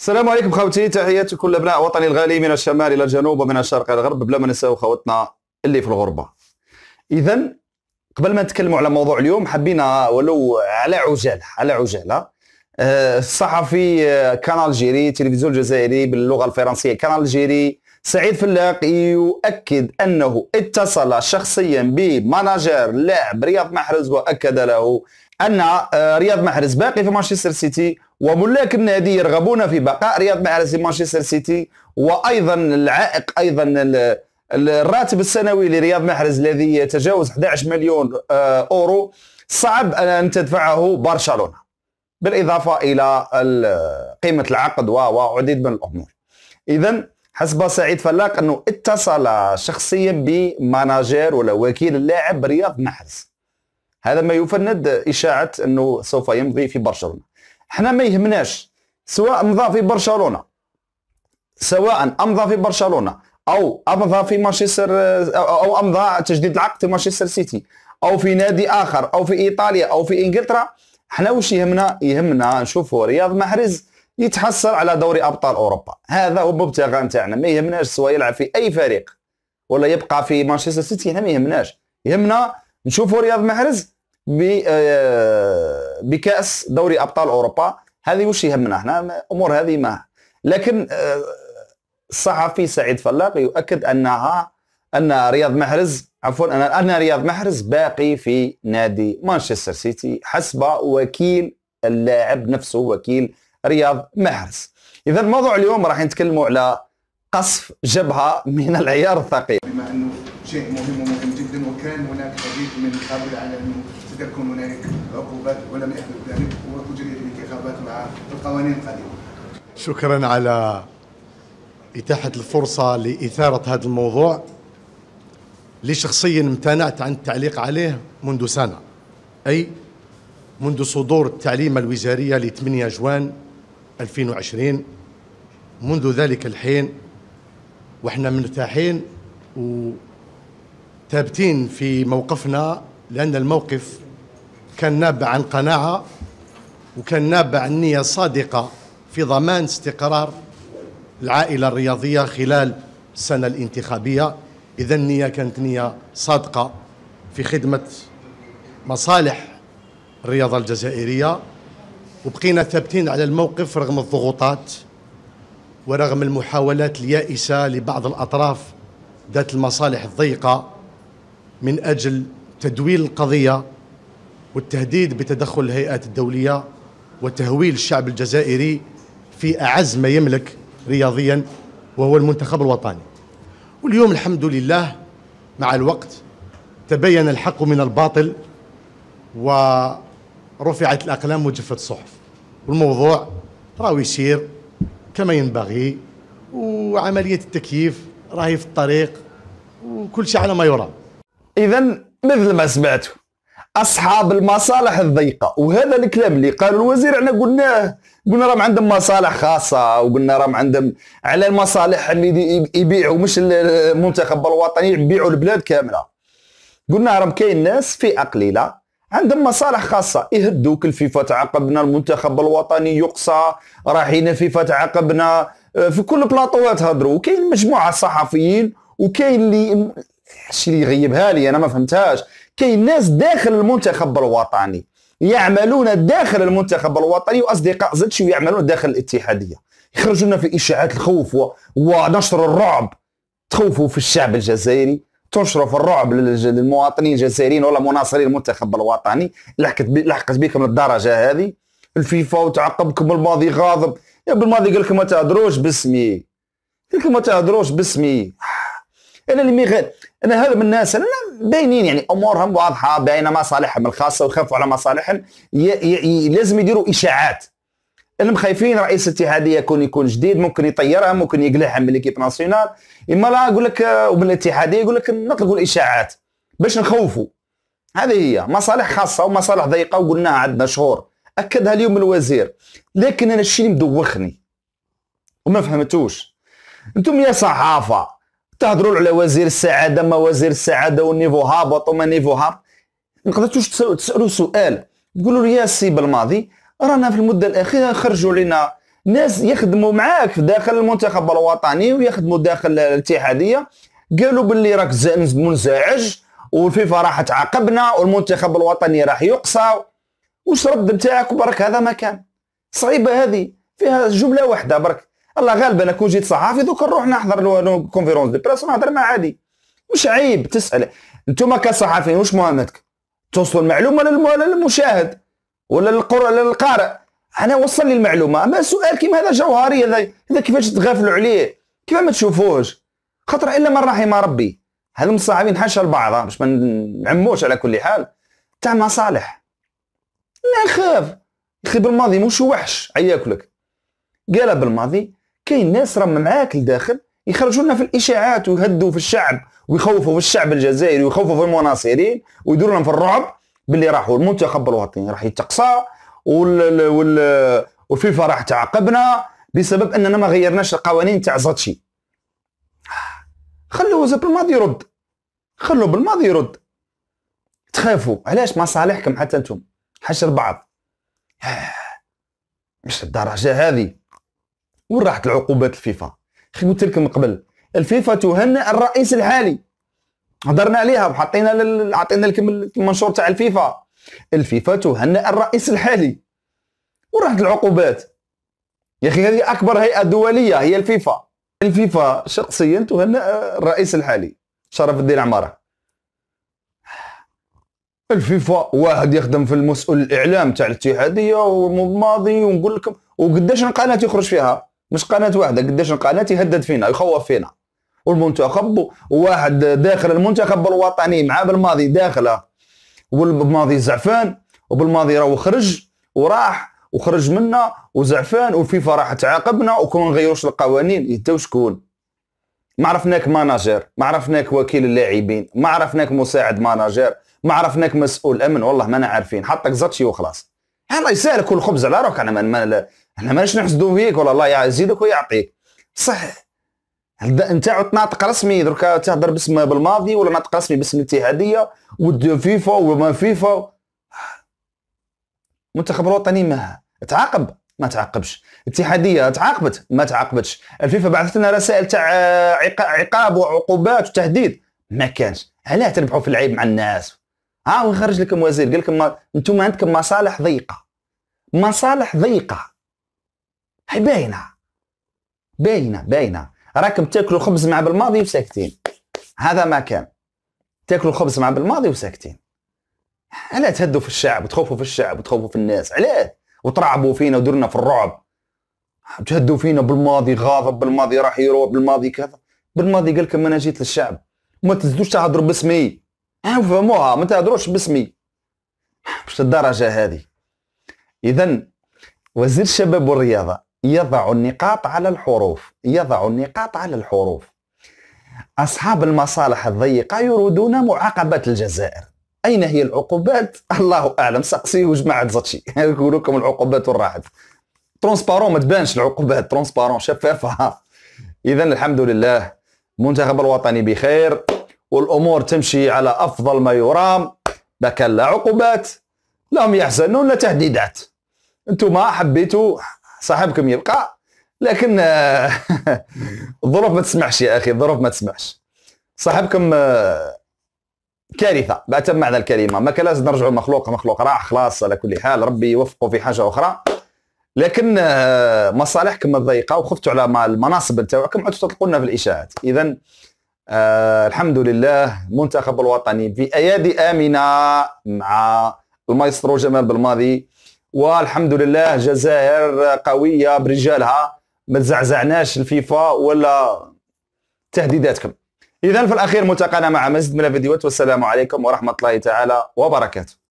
السلام عليكم خوتي تحيات كل ابناء وطني الغالي من الشمال الى الجنوب ومن الشرق الى الغرب بلا ما نساو خوتنا اللي في الغربه اذا قبل ما نتكلموا على موضوع اليوم حبينا ولو على عجاله على عجاله آه، الصحفي آه، كانال جيري تلفزيون الجزائري باللغه الفرنسيه كانال جيري سعيد فلاقي يؤكد أنه اتصل شخصيا بمناجر لاعب رياض محرز وأكد له أن آه، رياض محرز باقي في مانشستر سيتي وملاك النادي يرغبون في بقاء رياض محرز في مانشستر سيتي وأيضا العائق أيضا الراتب السنوي لرياض محرز الذي يتجاوز 11 مليون آه، أورو صعب أن تدفعه برشلونة بالإضافة إلى آه، قيمة العقد وعديد من الأمور إذا حسب سعيد فلاق انه اتصل شخصيا بمناجير ولا وكيل اللاعب رياض محرز هذا ما يفند اشاعه انه سوف يمضي في برشلونه احنا ما يهمناش سواء مضى في برشلونه سواء امضى في برشلونه او امضى في مانشستر او امضى تجديد العقد في مانشستر سيتي او في نادي اخر او في ايطاليا او في انجلترا احنا واش يهمنا يهمنا نشوفوا رياض محرز يتحصل على دوري ابطال اوروبا هذا هو المبتغى نتاعنا ما يهمناش سواء يلعب في اي فريق ولا يبقى في مانشستر سيتي احنا ما يهمناش يهمنا نشوفوا رياض محرز آه، بكاس دوري ابطال اوروبا هذه وش يهمنا احنا امور هذه ما لكن آه، الصحفي سعيد فلاق يؤكد انها ان رياض محرز عفوا ان رياض محرز باقي في نادي مانشستر سيتي حسب وكيل اللاعب نفسه وكيل رياض محرز اذا موضوع اليوم راح نتكلموا على قصف جبهه من العيار الثقيل بما انه شيء مهم ومهم جدا وكان هناك حديث من قبل على انه ستكون هنالك عقوبات ولم يحدث ذلك وتجري الانتخابات مع القوانين القديمه شكرا على إتاحة الفرصة لإثارة هذا الموضوع لي شخصيا امتنعت عن التعليق عليه منذ سنة أي منذ صدور التعليمة الوزارية ل 8 جوان 2020 منذ ذلك الحين واحنا مرتاحين وثابتين في موقفنا لأن الموقف كان نابع عن قناعة وكان نابع عن نية صادقة في ضمان استقرار العائلة الرياضية خلال السنة الانتخابية إذا النية كانت نية صادقة في خدمة مصالح الرياضة الجزائرية وبقينا ثابتين على الموقف رغم الضغوطات ورغم المحاولات اليائسة لبعض الأطراف ذات المصالح الضيقة من أجل تدويل القضية والتهديد بتدخل الهيئات الدولية وتهويل الشعب الجزائري في أعز ما يملك رياضيا وهو المنتخب الوطني واليوم الحمد لله مع الوقت تبين الحق من الباطل و رفعت الأقلام وجفت الصحف والموضوع راهو يسير كما ينبغي وعملية التكييف راهي في الطريق وكل شيء على ما يرام إذا مثل ما سمعتوا أصحاب المصالح الضيقة وهذا الكلام اللي قال الوزير احنا قلناه قلنا راهم عندهم مصالح خاصة وقلنا راهم عندهم على المصالح اللي يبيعوا مش المنتخب الوطني يبيعوا البلاد كاملة قلنا راهم كاين ناس فئة قليلة عندهم مصالح خاصة يهدوك الفيفا تعاقبنا المنتخب الوطني يقصى راحين فيفا تعاقبنا آه، في كل بلاطوات هضروا وكاين مجموعة صحفيين وكاين اللي الشيء اللي يغيبها لي انا ما فهمتهاش كاين ناس داخل المنتخب الوطني يعملون داخل المنتخب الوطني واصدقاء زدشي يعملون داخل الاتحاديه يخرجون في اشاعات الخوف ونشر الرعب تخوفوا في الشعب الجزائري تشرف الرعب للمواطنين الجزائريين ولا مناصرين المنتخب الوطني لحقت بي لحقت بكم للدرجه هذه الفيفا وتعقبكم الماضي غاضب يا بالماضي قال لكم ما تهدروش باسمي قال لكم ما تهدروش باسمي انا اللي ميغال انا هذا من الناس انا باينين يعني امورهم واضحه باينه مصالحهم الخاصه ويخافوا على مصالحهم لازم يديروا اشاعات المخايفين رئيس الاتحاديه يكون يكون جديد ممكن يطيرها ممكن يقلعها من ليكيب ناسيونال اما لا يقول لك آه، ومن الاتحاديه يقول لك نطلقوا الاشاعات باش نخوفوا هذه هي مصالح خاصه ومصالح ضيقه وقلناها عندنا شهور اكدها اليوم الوزير لكن انا الشيء اللي مدوخني وما فهمتوش انتم يا صحافه تهضروا على وزير السعاده ما وزير السعاده والنيفو هابط وما نيفو هابط ما قدرتوش تسالوا سؤال تقولوا لي يا سي بالماضي رانا في المده الاخيره خرجوا لنا ناس يخدموا معاك في داخل المنتخب الوطني ويخدموا داخل الاتحاديه قالوا باللي راك منزعج والفيفا راح تعاقبنا والمنتخب الوطني راح يقصى واش رد نتاعك برك هذا ما كان صعيبه هذه فيها جمله واحده برك الله غالبا انا كون جيت صحافي دوك نروح نحضر كونفيرونس دي بريس ونهضر مع عادي مش عيب تسال انتم كصحافيين واش مهمتك توصلوا المعلومه للمشاهد ولا للقارئ انا وصل لي المعلومه اما سؤال كيما هذا جوهري هذا هذا كيفاش تغافلوا عليه كيف ما تشوفوش خاطر الا من رحم ربي هذو الصحابين حاشا البعض باش ما نعموش على كل حال تاع مصالح لا نخاف اخي الماضي مش وحش عياكلك قال بالماضي كاين ناس راهم معاك لداخل يخرجوا لنا في الاشاعات ويهدوا في الشعب ويخوفوا في الشعب الجزائري ويخوفوا في المناصرين ويديروا لهم في الرعب باللي راحوا المنتخب الوطني راح يتقصى وال... وال... والفيفا راح تعاقبنا بسبب اننا ما غيرناش القوانين تاع زاتشي خلوا زب الماضي يرد خلوا بالماضي يرد تخافوا علاش مصالحكم حتى انتم حشر بعض مش الدرجه هذه وين راحت العقوبات الفيفا قلت لكم من قبل الفيفا تهنئ الرئيس الحالي هضرنا عليها وحطينا لل... عطينا المنشور تاع الفيفا الفيفا تهنئ الرئيس الحالي وراحت العقوبات يا اخي هذه اكبر هيئه دوليه هي الفيفا الفيفا شخصيا تهنئ آه، الرئيس الحالي شرف الدين عماره الفيفا واحد يخدم في المسؤول الاعلام تاع الاتحاديه وماضي ونقول لكم وقداش القناه يخرج فيها مش قناه واحده قداش القناه يهدد فينا يخوف فينا والمنتخب وواحد داخل المنتخب الوطني مع بالماضي داخله والماضي زعفان وبالماضي راهو خرج وراح وخرج منا وزعفان والفيفا راح تعاقبنا وكون نغيروش القوانين انت شكون ما عرفناك ماناجر ما عرفناك وكيل اللاعبين ما عرفناك مساعد ماناجر ما عرفناك مسؤول امن والله ما انا عارفين حطك زطشي وخلاص الله يسهلك كل خبز على روحك انا ما انا ماناش نحسدو فيك ولا الله يزيدك ويعطيك صح انت نتاعو ناطق رسمي دركا تهضر باسم بالماضي ولا ناطق رسمي باسم الاتحاديه فيفا وما فيفا المنتخب الوطني ما تعاقب ما تعاقبش الاتحاديه تعاقبت ما تعاقبتش الفيفا بعثت لنا رسائل تاع عقاب وعقوبات وتهديد ما كانش علاه تربحوا في العيب مع الناس ها ويخرج لكم وزير قال لكم انتم عندكم مصالح ضيقه مصالح ضيقه هي باينه باينه باينه راكم تاكلوا خبز مع بالماضي وساكتين هذا ما كان تاكلوا خبز مع بالماضي وساكتين علاه تهدوا في الشعب وتخوفوا في الشعب وتخوفوا في الناس علاه وترعبوا فينا ودرنا في الرعب تهدوا فينا بالماضي غاضب بالماضي راح يروح بالماضي كذا بالماضي قال لكم انا جيت للشعب وما تزدوش تهضروا باسمي فهموها ما تهضروش باسمي مش للدرجه هذه اذا وزير الشباب والرياضه يضع النقاط على الحروف يضع النقاط على الحروف أصحاب المصالح الضيقة يريدون معاقبة الجزائر أين هي العقوبات؟ الله أعلم سقسي وجماعة زطشي يقول لكم العقوبات والراحت ترونسبارون ما تبانش العقوبات ترونسبارون شفافة إذا الحمد لله المنتخب الوطني بخير والأمور تمشي على أفضل ما يرام لا عقوبات لا عقوبات لهم لا تهديدات انتم ما حبيتوا صاحبكم يبقى لكن آه، الظروف ما تسمحش يا اخي الظروف ما تسمحش صاحبكم آه، كارثه بعتم معنى الكلمه ما كان لازم نرجعوا مخلوق مخلوق راح خلاص على كل حال ربي يوفقه في حاجه اخرى لكن آه، مصالحكم الضيقه وخفتوا على المناصب نتاعكم عدتوا تطلقونا في الاشاعات اذا الحمد لله المنتخب الوطني في ايادي امنه مع المايسترو جمال بالماضي والحمد لله جزائر قويه برجالها ما تزعزعناش الفيفا ولا تهديداتكم اذا في الاخير ملتقانا مع مزيد من الفيديوهات والسلام عليكم ورحمه الله تعالى وبركاته